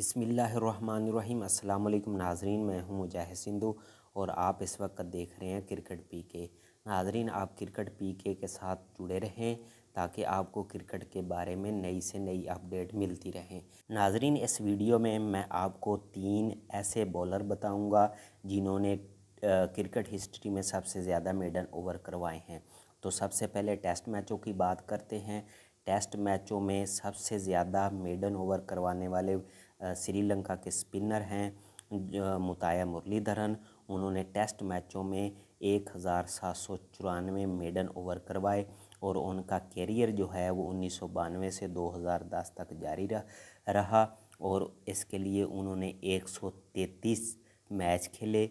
बसमिल्लरिम अल्लाम नाजरीन मैं हूं मुजाहिद सिंधु और आप इस वक्त देख रहे हैं क्रिकेट पी के नाजरीन आप क्रिकेट पी के के साथ जुड़े रहें ताकि आपको क्रिकेट के बारे में नई से नई अपडेट मिलती रहे नाजरीन इस वीडियो में मैं आपको तीन ऐसे बॉलर बताऊंगा जिन्होंने क्रिकेट हिस्ट्री में सबसे ज़्यादा मेडल ओवर करवाए हैं तो सबसे पहले टेस्ट मैचों की बात करते हैं टेस्ट मैचों में सबसे ज़्यादा मेडन ओवर करवाने वाले श्रीलंका के स्पिनर हैं मुताया मुरलीधरन उन्होंने टेस्ट मैचों में एक हज़ार सात सौ चौरानवे मेडन ओवर करवाए और उनका कैरियर जो है वो उन्नीस सौ बानवे से दो हज़ार दस तक जारी रहा और इसके लिए उन्होंने एक सौ तैंतीस मैच खेले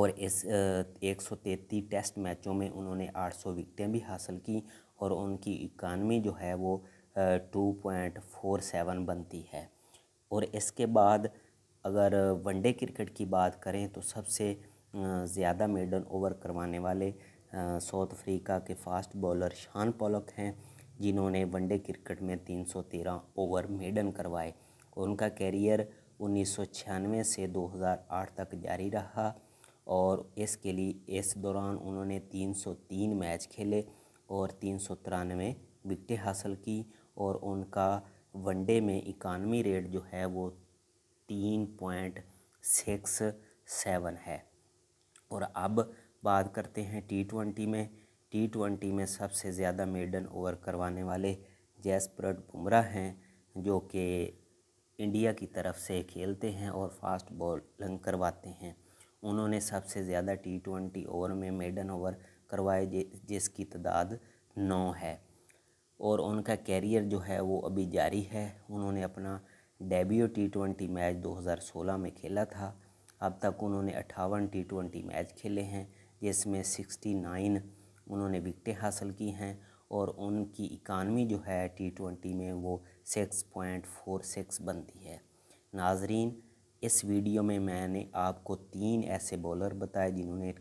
और इस एक सौ तैंतीस टेस्ट मैचों में उन्होंने आठ सौ विकटें भी हासिल की और उनकी इकानमी जो है वो टू पॉइंट फोर सेवन बनती है और इसके बाद अगर वनडे क्रिकेट की बात करें तो सबसे ज़्यादा मेडल ओवर करवाने वाले साउथ अफ्रीका के फास्ट बॉलर शान पोलक हैं जिन्होंने वनडे क्रिकेट में 313 ओवर मेडन करवाए उनका कैरियर उन्नीस से 2008 तक जारी रहा और इसके लिए इस दौरान उन्होंने 303 मैच खेले और तीन विकटें हासिल की और उनका वनडे में इकानमी रेट जो है वो तीन पॉइंट सिक्स सेवन है और अब बात करते हैं टी ट्वेंटी में टी ट्वेंटी में सबसे ज़्यादा मेडन ओवर करवाने वाले जैसप्रट बुमराह हैं जो कि इंडिया की तरफ से खेलते हैं और फास्ट बॉलिंग करवाते हैं उन्होंने सबसे ज़्यादा टी ट्वेंटी ओवर में मेडन ओवर करवाए जिसकी तादाद नौ है और उनका कैरियर जो है वो अभी जारी है उन्होंने अपना डेब्यू टी ट्वेंटी मैच 2016 में खेला था अब तक उन्होंने अट्ठावन टी ट्वेंटी मैच खेले हैं जिसमें 69 उन्होंने विकटें हासिल की हैं और उनकी इकानमी जो है टी ट्वेंटी में वो 6.46 बनती है नाजरीन इस वीडियो में मैंने आपको तीन ऐसे बॉलर बताए जिन्होंने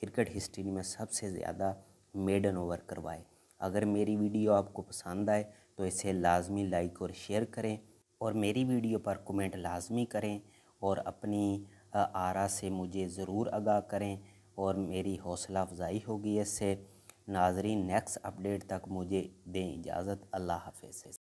क्रिकेट हिस्ट्री में सबसे ज़्यादा मेडन ओवर करवाए अगर मेरी वीडियो आपको पसंद आए तो इसे लाजमी लाइक और शेयर करें और मेरी वीडियो पर कमेंट लाजमी करें और अपनी आरा से मुझे ज़रूर आगाह करें और मेरी हौसला अफजाई होगी इससे नाजरीन नेक्स्ट अपडेट तक मुझे दें इजाज़त अल्लाह हाफ